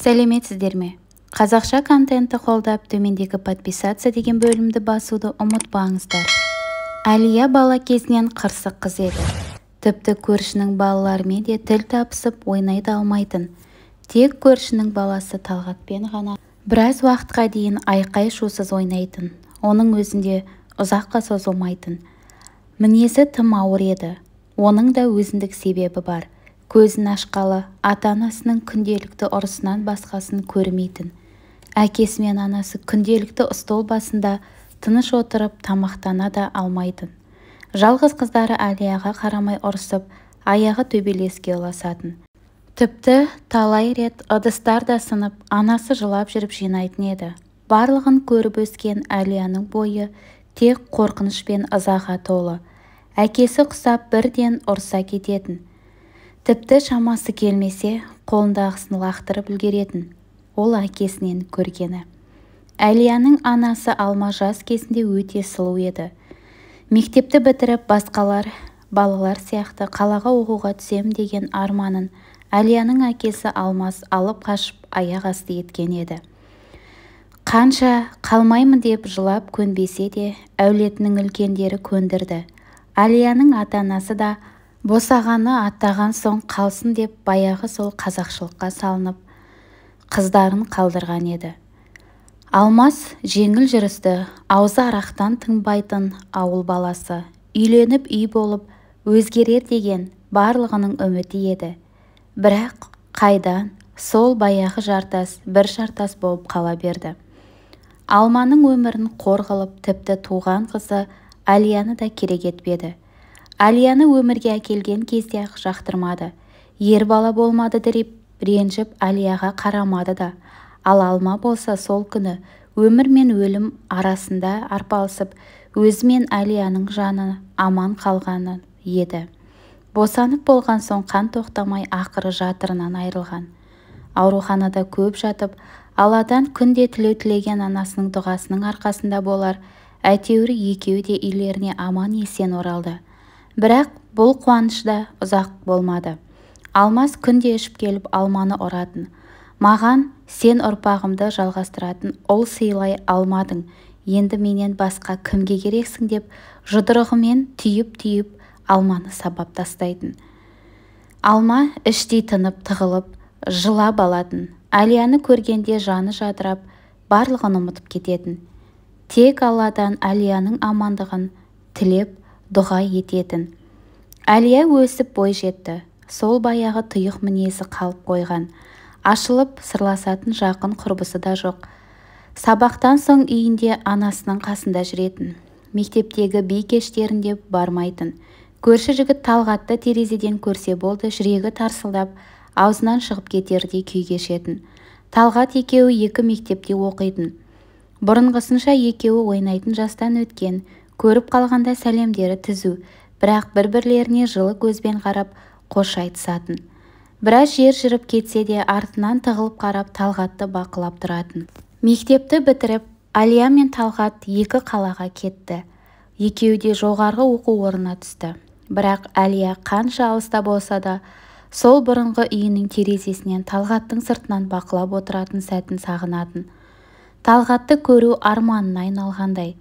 сәлеметсіздер ме қазақша контентті қолдап төмендегі подписаться деген бөлімді басуды ұмытпаңыздар әлия бала кезінен қырсық қыз еді тіпті көршінің балаларымен де тіл табысып ойнай да алмайтын тек көршінің баласы талғатпен ғана біраз уақытқа дейін айқай шусыз ойнайтын оның өзінде ұзаққа созылмайтын мінезі тым ауыр еді оның да өзіндік себебі бар көзін ашқалы ата-анасының күнделікті ұрысынан басқасын көрмейтін әкесі мен анасы күнделікті стол басында тыныш отырып тамақтана да алмайтын жалғыз қыздары әлияға қарамай ұрысып аяғы төбелеске ұласатын тіпті талай рет ыдыстар да сынып анасы жылап жүріп жинайтын еді барлығын көріп өскен әлияның бойы тек қорқыныш пен ызаға толы әкесі құсап бірден ұрса кететін тіпті шамасы келмесе қолындағысын лақтырып үлгеретін ол әкесінен көргені әлияның анасы алма жас кезінде өте сұлу еді мектепті бітіріп басқалар балалар сияқты қалаға оқуға түсем деген арманын әлияның әкесі алмас алып қашып аяқ асты еткен еді қанша қалмаймын деп жылап көнбесе де әулетінің үлкендері көндірді әлияның ата-анасы да босағаны аттаған соң қалсын деп баяғы сол қазақшылыққа салынып қыздарын қалдырған еді алмас жеңіл жүрісті аузы арақтан тыңбайтын ауыл баласы үйленіп үй болып өзгерер деген барлығының үміті еді бірақ қайдан сол баяғы жартас бір жартас болып қала берді алманың өмірін қор қылып тіпті туған қызы әлияны да керек етпеді әлияны өмірге әкелген кезде ақ жақтырмады ер бала болмады деп ренжіп әлияға қарамады да ал алма болса сол күні өмір мен өлім арасында арпалысып өзі мен әлияның жаны аман қалғанын еді босанып болған соң қан тоқтамай ақыры жатырынан айырылған ауруханада көп жатып аладан күнде тілеу тілеген анасының дұғасының арқасында болар әйтеуір екеуі де үйлеріне аман есен оралды бірақ бұл қуаныш да ұзақ болмады алмас күнде ішіп келіп алманы ұратын маған сен ұрпағымды жалғастыратын ол сыйлай алмадың енді менен басқа кімге керексің деп жұдырығымен түйіп-түйіп алманы сабап тастайтын алма іштей тынып тығылып жылап алатын әлияны көргенде жаны жадырап барлығын ұмытып кететін тек алладан әлияның амандығын тілеп дұға ететін әлия өсіп бой жетті сол баяғы тұйық мінезі қалып қойған ашылып сырласатын жақын құрбысы да жоқ сабақтан соң үйінде анасының қасында жүретін мектептегі би кештерінде бармайтын көрші жігіт талғатты терезеден көрсе болды жүрегі тарсылдап аузынан шығып кетердей күй кешетін талғат екеуі екі мектепте оқитын бұрынғысынша екеуі ойнайтын жастан өткен көріп қалғанда сәлемдері түзу бірақ бір-бірлеріне жылы көзбен қарап қош айтысатын біраз жер жүріп кетсе де артынан тығылып қарап талғатты бақылап тұратын мектепті бітіріп Алия мен талғат екі қалаға кетті екеуі де жоғарғы оқу орнына түсті бірақ әлия қанша алыста болса да сол бұрынғы үйінің терезесінен талғаттың сыртынан бақылап отыратын сәтін сағынатын талғатты көру арманына айналғандай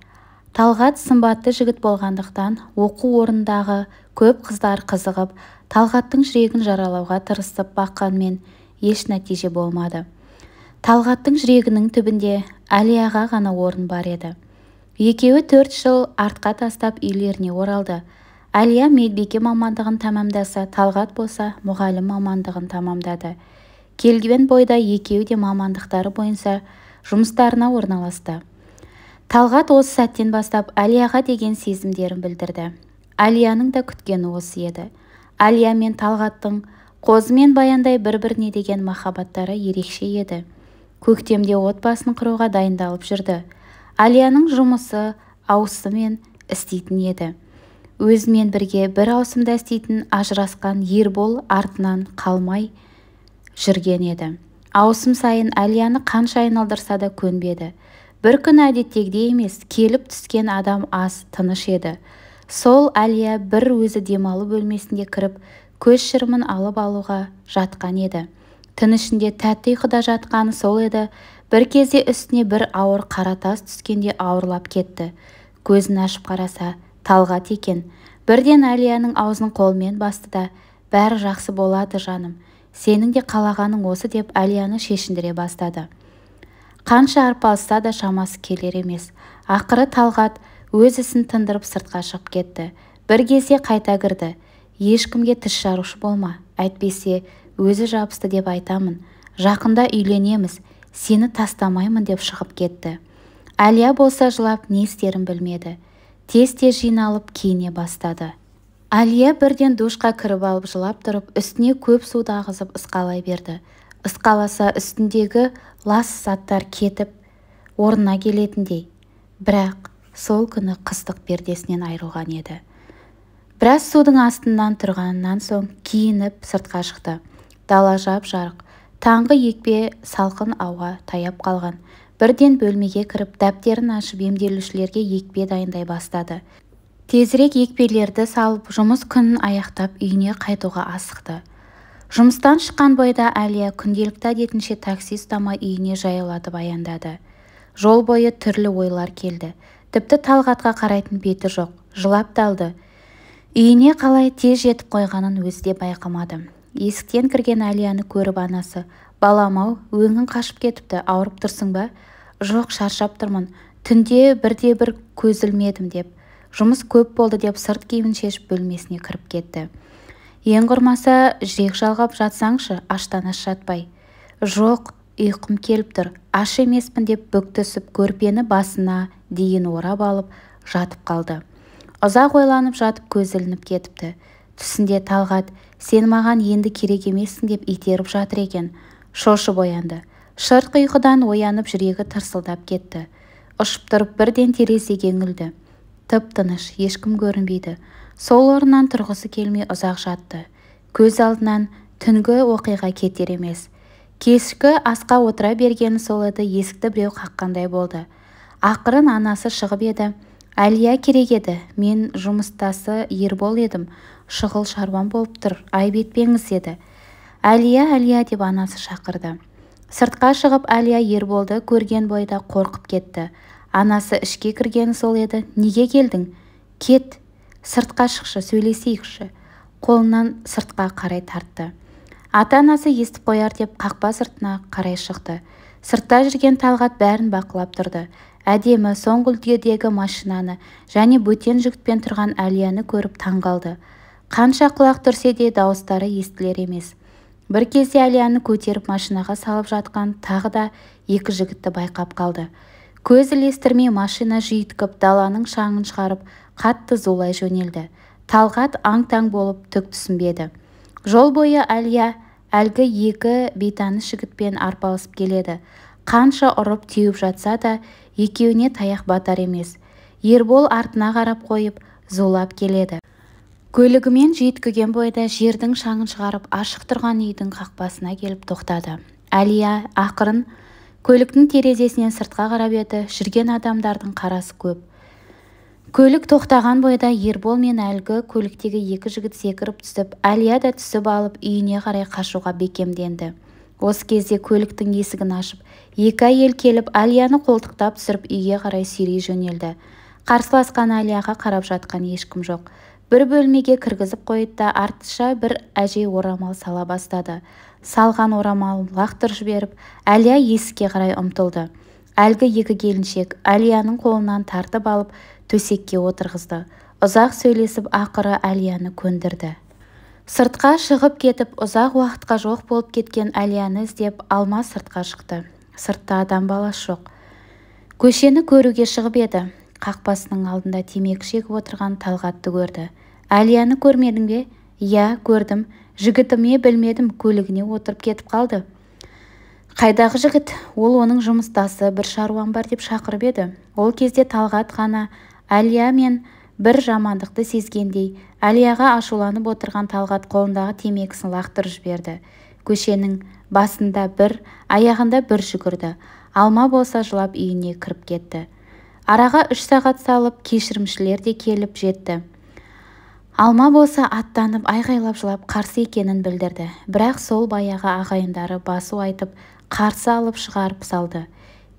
талғат сымбатты жігіт болғандықтан оқу орнындағы көп қыздар қызығып талғаттың жүрегін жаралауға тырысып баққанмен еш нәтиже болмады талғаттың жүрегінің түбінде әлияға ғана орын бар еді екеуі төрт жыл артқа тастап үйлеріне оралды әлия медбике мамандығын тәмамдаса талғат болса мұғалім мамандығын тәмамдады келген бойда екеуі де мамандықтары бойынша жұмыстарына орналасты талғат осы сәттен бастап әлияға деген сезімдерін білдірді әлияның да күткені осы еді әлия мен талғаттың қозы мен баяндай бір-біріне деген махаббаттары ерекше еді көктемде отбасын құруға дайындалып жүрді әлияның жұмысы ауысымен істейтін еді өзімен бірге бір ауысымда істейтін ажырасқан бол артынан қалмай жүрген еді ауысым сайын әлияны қанша айналдырса да көнбеді бір күн әдеттегідей емес келіп түскен адам аз тыныш еді сол әлия бір өзі демалу бөлмесіне кіріп көз шырымын алып алуға жатқан еді түн ішінде тәтті ұйқыда жатқаны сол еді бір кезде үстіне бір ауыр қаратас түскенде ауырлап кетті көзін ашып қараса талғат екен бірден әлияның аузын қолмен басты да бәрі жақсы болады жаным сенің де қалағаның осы деп әлияны шешіндіре бастады қанша арпалысса да шамасы келер емес ақыры талғат өз ісін тындырып сыртқа шығып кетті бір кезде қайта кірді ешкімге тіс жарушы болма әйтпесе өзі жабысты деп айтамын жақында үйленеміз сені тастамаймын деп шығып кетті әлия болса жылап не істерін білмеді тез-тез жиналып киіне бастады әлия бірден душқа кіріп алып жылап тұрып үстіне көп суды ағызып ысқалай берді ысқаласа үстіндегі лас заттар кетіп орнына келетіндей бірақ сол күні қыстық пердесінен айрылған еді біраз судың астынан тұрғаннан соң киініп сыртқа шықты дала жап-жарық таңғы екпе салқын ауа таяп қалған бірден бөлмеге кіріп дәптерін ашып емделушілерге екпе дайындай бастады тезірек екпелерді салып жұмыс күнін аяқтап үйіне қайтуға асықты жұмыстан шыққан бойда әлия күнделікті әдетінше такси ұстамай үйіне жаяулатып аяндады. жол бойы түрлі ойлар келді тіпті талғатқа қарайтын беті жоқ жылап талды. үйіне қалай тез жетіп қойғанын өзі де байқамады есіктен кірген әлияны көріп анасы балам-ау өңің қашып кетіпті ауырып тұрсың ба жоқ шаршап тұрмын түнде бірде-бір көз деп жұмыс көп болды деп сырт киімін шешіп бөлмесіне кіріп кетті ең құрмаса жүрек жалғап жатсаңшы аштан-аш жатпай жоқ ұйқым келіп тұр аш емеспін деп бүктісіп түсіп көрпені басына дейін орап алып жатып қалды ұзақ ойланып жатып көзілініп ілініп кетіпті түсінде талғат сен маған енді керек емессің деп итеріп жатыр екен шошып оянды шырқ ұйқыдан оянып жүрегі тырсылдап кетті ұшып тұрып бірден терезеге үңілді тып-тыныш ешкім көрінбейді сол орнынан тұрғысы келмей ұзақ жатты көз алдынан түнгі оқиға кетер емес кешкі асқа отыра бергені сол еді есікті біреу қаққандай болды ақырын анасы шығып еді әлия керек еді мен жұмыстасы ербол едім шұғыл шаруам болып тұр айып етпеңіз деді әлия әлия деп анасы шақырды сыртқа шығып әлия ерболды көрген бойда қорқып кетті анасы ішке кірген сол еді неге келдің кет сыртқа шықшы сөйлесейікші қолынан сыртқа қарай тартты ата-анасы естіп қояр деп қақпа сыртына қарай шықты сыртта жүрген талғат бәрін бақылап тұрды әдемі соңғы үлгідегі машинаны және бөтен жігітпен тұрған әлияны көріп таңғалды қанша құлақ түрсе де дауыстары естілер емес бір кезде әлияны көтеріп машинаға салып жатқан тағы да екі жігітті байқап қалды көз ілестірмей машина жүйткіп даланың шаңын шығарып қатты зулай жөнелді талғат аң-таң болып түк түсінбеді жол бойы әлия әлгі екі бейтаныс жігітпен арпалысып келеді қанша ұрып теуіп жатса да екеуіне таяқ батар емес ербол артына қарап қойып зулап келеді көлігімен жүйткіген бойда жердің шаңын шығарып ашық тұрған үйдің қақпасына келіп тоқтады әлия ақырын көліктің терезесінен сыртқа қарап еді жүрген адамдардың қарасы көп көлік тоқтаған бойда ербол мен әлгі көліктегі екі жігіт секіріп түсіп әлия да түсіп алып үйіне қарай қашуға бекемденді осы кезде көліктің есігін ашып екі әйел келіп әлияны қолтықтап түсіріп үйге қарай сүйрей жөнелді қарсыласқан әлияға қарап жатқан ешкім жоқ бір бөлмеге кіргізіп қойды да артынша бір әжей орамал сала бастады салған орамалын лақтырып жіберіп әлия есікке қарай ұмтылды әлгі екі келіншек әлияның қолынан тартып алып төсекке отырғызды ұзақ сөйлесіп ақыры әлияны көндірді сыртқа шығып кетіп ұзақ уақытқа жоқ болып кеткен әлияны іздеп алма сыртқа шықты сыртта адам баласы жоқ көшені көруге шығып еді қақпасының алдында темекі шегіп отырған талғатты көрді әлияны көрмедің бе иә көрдім жігітіме білмедім көлігіне отырып кетіп қалды қайдағы жігіт ол оның жұмыстасы бір шаруам бар деп шақырып еді ол кезде талғат қана әлия мен бір жамандықты сезгендей әлияға ашуланып отырған талғат қолындағы темекісін лақтырып жіберді көшенің басында бір аяғында бір жүгірді алма болса жылап үйіне кіріп кетті араға үш сағат салып кешірімшілер де келіп жетті алма болса аттанып айғайлап жылап қарсы екенін білдірді бірақ сол баяғы ағайындары басу айтып қарсы алып шығарып салды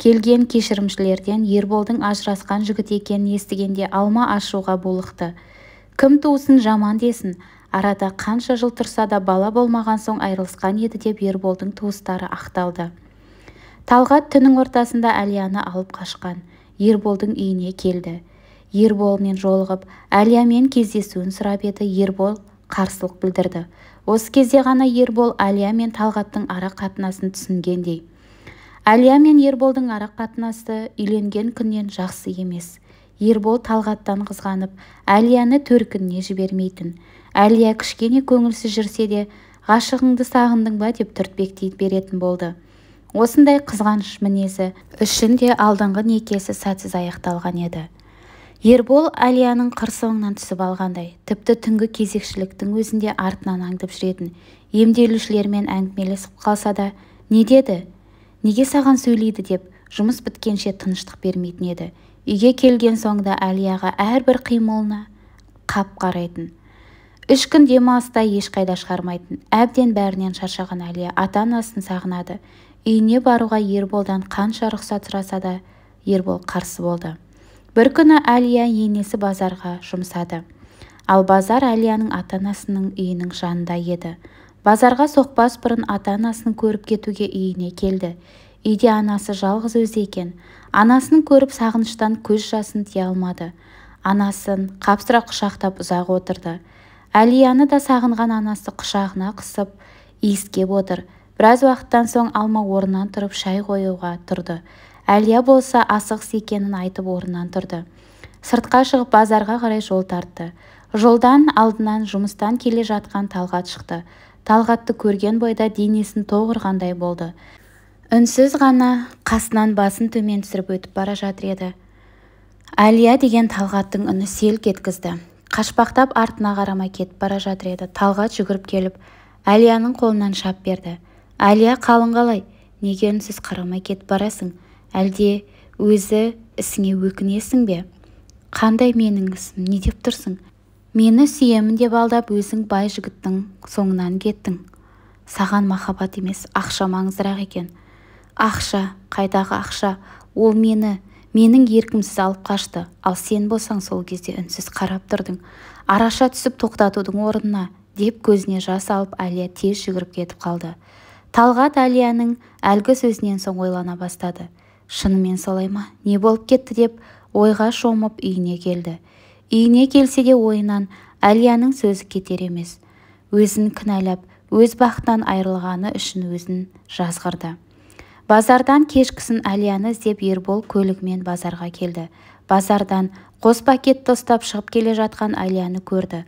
келген кешірімшілерден ерболдың ажырасқан жігіт екенін естігенде алма ашуға булықты кім туысын жаман десін арада қанша жыл тұрса да бала болмаған соң айрылысқан еді деп ерболдың туыстары ақталды талғат түнің ортасында әлияны алып қашқан ерболдың үйіне келді ерболмен жолығып әлиямен кездесуін сұрап еді ербол қарсылық білдірді осы кезде ғана ербол әлия мен талғаттың ара қатынасын түсінгендей әлия мен ерболдың ара қатынасы үйленген күннен жақсы емес ербол талғаттан қызғанып әлияны төркініне жібермейтін әлия кішкене көңілсіз жүрсе де ғашығыңды сағындың ба деп түртпектей беретін болды осындай қызғаныш мінезі үшін де алдыңғы некесі сәтсіз аяқталған еді ербол әлияның қыр-соңынан түсіп алғандай тіпті түнгі кезекшіліктің өзінде артынан аңдып жүретін емделушілермен әңгімелесіп қалса да не деді неге саған сөйлейді деп жұмыс біткенше тыныштық бермейтін еді үйге келген соң да әлияға әрбір қимылына қап қарайтын үш күн демалыста ешқайда шығармайтын әбден бәрінен шаршаған әлия ата-анасын сағынады үйіне баруға ерболдан қанша рұқсат сұраса да ербол қарсы болды бір күні әлия енесі базарға жұмсады ал базар әлияның ата-анасының үйінің жанында еді базарға соқпас бұрын ата-анасын көріп кетуге үйіне келді үйде анасы жалғыз өзі екен анасын көріп сағыныштан көз жасын тия алмады анасын қапсыра құшақтап ұзақ отырды әлияны да сағынған анасы құшағына қысып иіскеп отыр біраз уақыттан соң алма орнынан тұрып шай қоюға тұрды әлия болса асығыс екенін айтып орнынан тұрды сыртқа шығып базарға қарай жол тартты жолдан алдынан жұмыстан келе жатқан талғат шықты талғатты көрген бойда денесін тоғырғандай болды үнсіз ғана қасынан басын төмен түсіріп өтіп бара жатыр еді әлия деген талғаттың үні селк еткізді қашпақтап артына қарамай кетіп бара жатыр еді талғат жүгіріп келіп әлияның қолынан шап берді әлия қалың қалай неге үнсіз қарамай кетіп барасың әлде өзі ісіңе өкінесің бе қандай менің ісім не деп тұрсың мені сүйемін деп алдап өзің бай жігіттің соңынан кеттің саған махаббат емес ақша маңыздырақ екен ақша қайдағы ақша ол мені менің еркімсіз алып қашты ал сен болсаң сол кезде үнсіз қарап тұрдың араша түсіп тоқтатудың орнына деп көзіне жас алып әлия тез жүгіріп кетіп қалды талғат әлияның әлгі сөзінен соң ойлана бастады шынымен солай ма не болып кетті деп ойға шомып үйіне келді үйіне келсе де ойынан әлияның сөзі кетер емес өзін кінәлап өз бақытынан айырылғаны үшін өзін жазғырды базардан кешкісін әлияны іздеп ербол көлігімен базарға келді базардан қос пакетті ұстап шығып келе жатқан әлияны көрді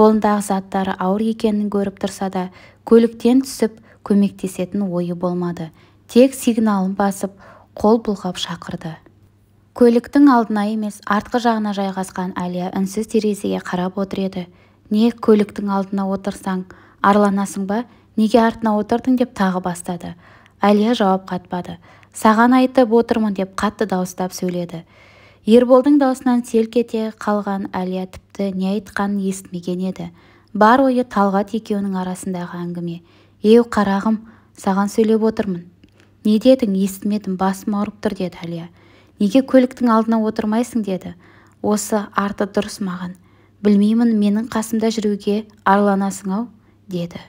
қолындағы заттары ауыр екенін көріп тұрса да көліктен түсіп көмектесетін ойы болмады тек сигналын басып қол бұлғап шақырды көліктің алдына емес артқы жағына жайғасқан әлия үнсіз терезеге қарап отыр еді не көліктің алдына отырсаң арланасың ба неге артына отырдың деп тағы бастады әлия жауап қатпады саған айтып отырмын деп қатты дауыстап сөйледі ерболдың даусынан селк ете қалған әлия тіпті не айтқанын естімеген еді бар ойы талғат екеуінің арасындағы әңгіме еу қарағым саған сөйлеп отырмын не дедің естімедім басым ауырып тұр деді әлия неге көліктің алдына отырмайсың деді осы арты дұрыс маған білмеймін менің қасымда жүруге арланасың-ау деді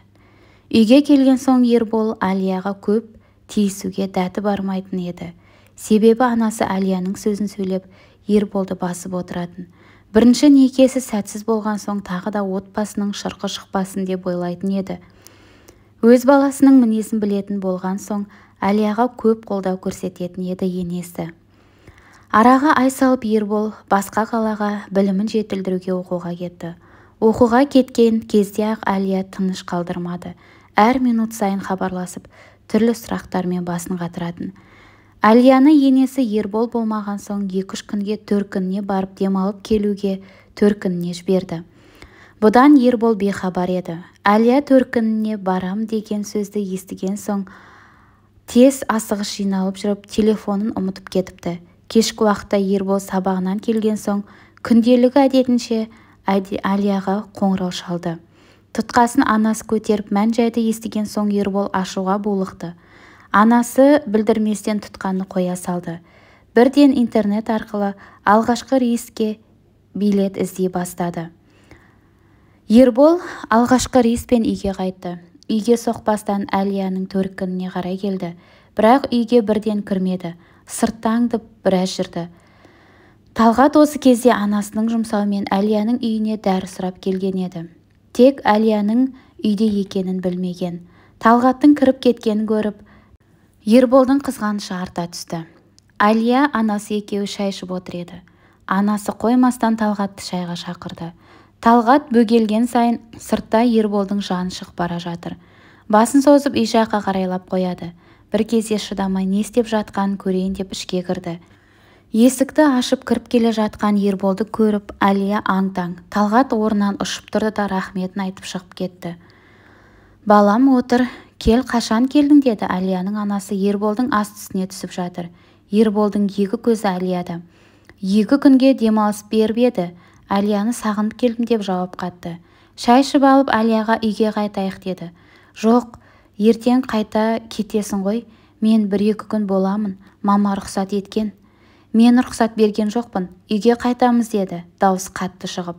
үйге келген соң ербол әлияға көп тиісуге дәті бармайтын еді себебі анасы әлияның сөзін сөйлеп ерболды басып отыратын бірінші некесі сәтсіз болған соң тағы да отбасының шырқы шықпасын деп ойлайтын еді өз баласының мінезін білетін болған соң әлияға көп қолдау көрсететін еді енесі араға ай салып ербол басқа қалаға білімін жетілдіруге оқуға кетті оқуға кеткен кезде-ақ әлия тыныш қалдырмады әр минут сайын хабарласып түрлі сұрақтармен басын қатыратын әлияны енесі ербол болмаған соң екі-үш күнге төркініне барып демалып келуге төркініне жіберді бұдан ербол бейхабар еді әлия төркініне барам деген сөзді естіген соң тез асығыс жиналып жүріп телефонын ұмытып кетіпті кешкі уақытта ербол сабағынан келген соң күнделігі әдетінше әлияға қоңырау шалды тұтқасын анасы көтеріп мән-жайды естіген соң ербол ашуға булықты анасы білдірместен тұтқаны қоя салды бірден интернет арқылы алғашқы рейске билет іздей бастады ербол алғашқы рейспен үйге қайтты үйге соқпастан әлияның төркініне қарай келді бірақ үйге бірден кірмеді сырттаңдып аңдып біраз жүрді талғат осы кезде анасының жұмсауымен әлияның үйіне дәрі сұрап келген еді тек әлияның үйде екенін білмеген талғаттың кіріп кеткенін көріп ерболдың қызғанышы арта түсті әлия анасы екеуі шай ішіп отыр еді анасы қоймастан талғатты шайға шақырды талғат бөгелген сайын сыртта ерболдың жаны шығып бара жатыр басын созып үй жаққа қарайлап қояды бір кезде шыдамай не істеп жатқанын көрейін деп ішке кірді есікті ашып кіріп келе жатқан ерболды көріп әлия аң-таң талғат орнынан ұшып тұрды да рахметін айтып шығып кетті балам отыр кел қашан келдің деді әлияның анасы ерболдың ас үстіне түсіп жатыр ерболдың екі көзі әлияда екі күнге демалыс беріп еді әлияны сағынып келдім деп жауап қатты шай ішіп алып әлияға үйге қайтайық деді жоқ ертең қайта кетесің ғой мен бір-екі күн боламын мама рұқсат еткен мен рұқсат берген жоқпын үйге қайтамыз деді дауыс қатты шығып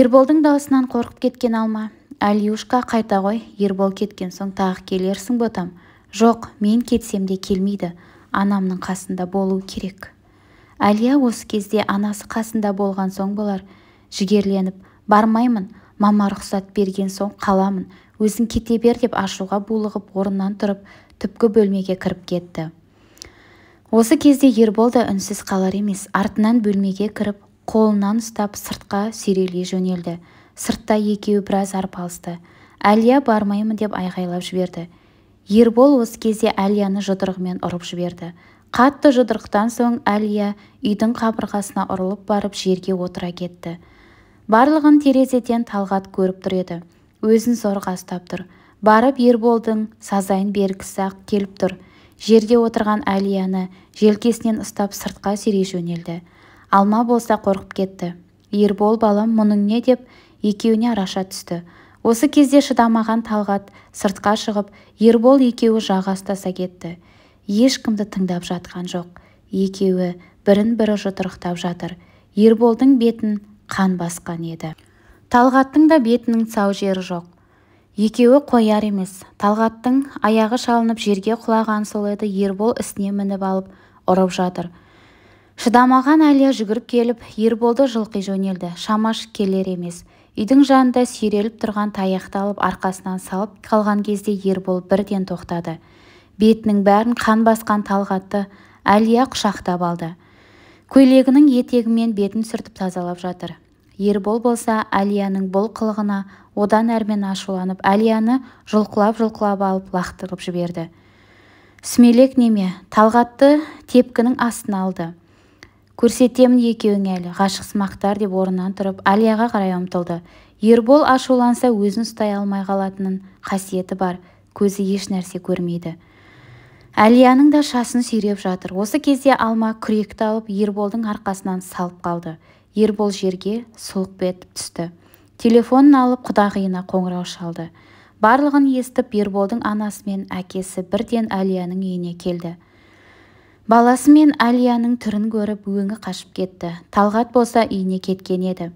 ерболдың даусынан қорқып кеткен алма алюшка қайта ғой ербол кеткен соң тағы келерсің ботам жоқ мен кетсем де келмейді анамның қасында болу керек әлия осы кезде анасы қасында болған соң болар жігерленіп бармаймын мама рұқсат берген соң қаламын өзің кете бер деп ашуға булығып орнынан тұрып түпкі бөлмеге кіріп кетті осы кезде ербол да үнсіз қалар емес артынан бөлмеге кіріп қолынан ұстап сыртқа сүйрелей жөнелді сыртта екеуі біраз арпалысты әлия бармаймын деп айғайлап жіберді ербол осы кезде әлияны жұдырығымен ұрып жіберді қатты жұдырықтан соң әлия үйдің қабырғасына ұрылып барып жерге отыра кетті барлығын терезеден талғат көріп тұр еді өзін зорға ұстап тұр барып ерболдың сазайын бергісі-ақ келіп тұр Жерде отырған әлияны желкесінен ұстап сыртқа сүйрей жөнелді алма болса қорқып кетті ербол балам мұның не деп екеуіне араша түсті осы кезде шыдамаған талғат сыртқа шығып ербол екеуі жаға ұстаса кетті ешкімді тыңдап жатқан жоқ екеуі бірін-бірі жұдырықтап жатыр ерболдың бетін қан басқан еді талғаттың да бетінің сау жері жоқ екеуі қояр емес талғаттың аяғы шалынып жерге құлаған сол еді ербол ісіне мініп алып ұрып жатыр шыдамаған әлия жүгіріп келіп ерболды жылқи жөнелді шамаш келер емес үйдің жанында сүйреліп тұрған таяқты алып арқасынан салып қалған кезде ербол бірден тоқтады бетінің бәрін қан басқан талғатты әлия құшақтап алды көйлегінің етегімен бетін сүртіп тазалап жатыр ербол болса әлияның бұл қылығына одан әрмен ашуланып әлияны жұлқылап-жұлқылап алып лақтырып жіберді сүмелек неме талғатты тепкінің астына алды көрсетемін екеуің әлі ғашықсымақтар деп орнынан тұрып әлияға қарай ұмтылды ербол ашуланса өзін ұстай алмай қалатынын қасиеті бар көзі еш нәрсе көрмейді әлияның да шасын сүйреп жатыр осы кезде алма күректі алып ерболдың арқасынан салып қалды ербол жерге сұлқ етіп түсті телефонын алып құдағиына қоңырау шалды барлығын естіп ерболдың анасы мен әкесі бірден әлияның үйіне келді баласы мен әлияның түрін көріп өңі қашып кетті талғат болса үйіне кеткен еді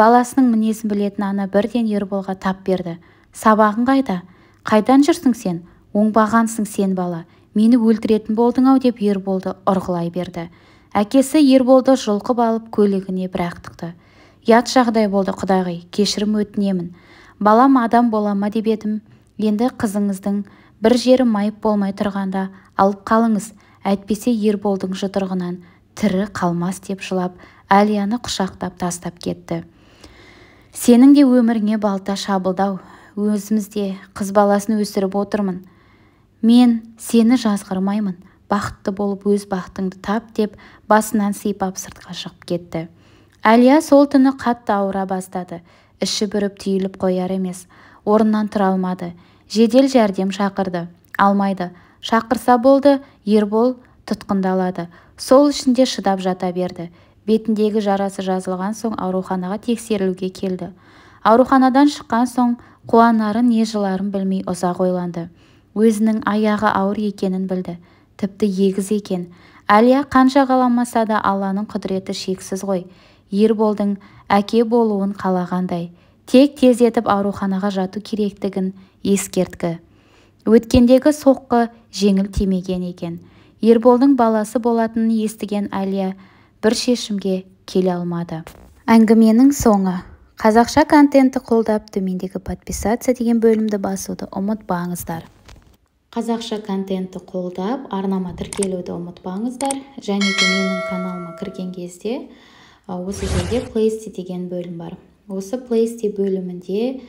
баласының мінезін білетін ана бірден ерболға тап берді сабағың қайда қайдан жүрсің сен оңбағансың сен бала мені өлтіретін болдың-ау деп ерболды ұрғылай берді әкесі ерболды жұлқып алып көлігіне бір-ақ тықты жағдай болды құдағи кешірім өтінемін балам адам болама, ма деп едім енді қызыңыздың бір жері майып болмай тұрғанда алып қалыңыз әйтпесе ерболдың жұдырығынан тірі қалмас деп жылап әлияны құшақтап тастап кетті сенің де өміріңе балта шабылдау өзімізде қыз баласын өсіріп отырмын мен сені жазғырмаймын бақытты болып өз бақытыңды тап деп басынан сипап сыртқа шығып кетті әлия сол түні қатты ауыра бастады іші бүріп түйіліп қояр емес орнынан тұра алмады жедел жәрдем шақырды алмайды шақырса болды ербол тұтқындалады сол ішінде шыдап жата берді бетіндегі жарасы жазылған соң ауруханаға тексерілуге келді ауруханадан шыққан соң қуанарын не жыларын білмей ұзақ ойланды өзінің аяғы ауыр екенін білді тіпті егіз екен әлия қанша қаламаса да алланың құдіреті шексіз ғой ерболдың әке болуын қалағандай тек тез ауруханаға жату керектігін ескерткі өткендегі соққы жеңіл тимеген екен ерболдың баласы болатынын естіген әлия бір шешімге келе алмады әңгіменің соңы қазақша контентті қолдап төмендегі подписаться деген бөлімді басуды ұмытпаңыздар қазақша контентті қолдап арнама тіркелуді ұмытпаңыздар және де менің каналыма кірген кезде осы жерде плейсти деген бөлім бар осы плейсти бөлімінде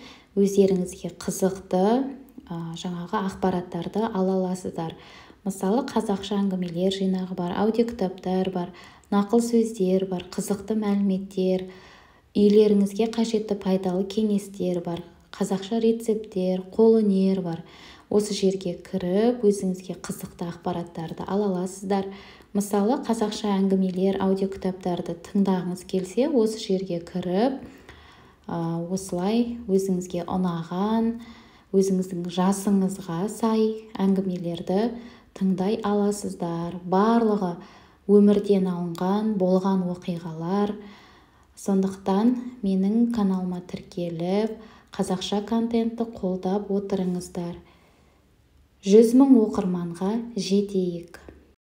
өздеріңізге қызықты жаңағы ақпараттарды ала аласыздар мысалы қазақша әңгімелер жинағы бар аудиокітаптар бар нақыл сөздер бар қызықты мәліметтер үйлеріңізге қажетті пайдалы кеңестер бар қазақша рецепттер қолөнер бар осы жерге кіріп өзіңізге қызықты ақпараттарды ала аласыздар мысалы қазақша әңгімелер аудиокітаптарды тыңдағыңыз келсе осы жерге кіріп осылай өзіңізге ұнаған өзіңіздің жасыңызға сай әңгімелерді тыңдай аласыздар барлығы өмірден алынған болған оқиғалар сондықтан менің каналыма тіркеліп қазақша контентті қолдап отырыңыздар жүз мың оқырманға жетейік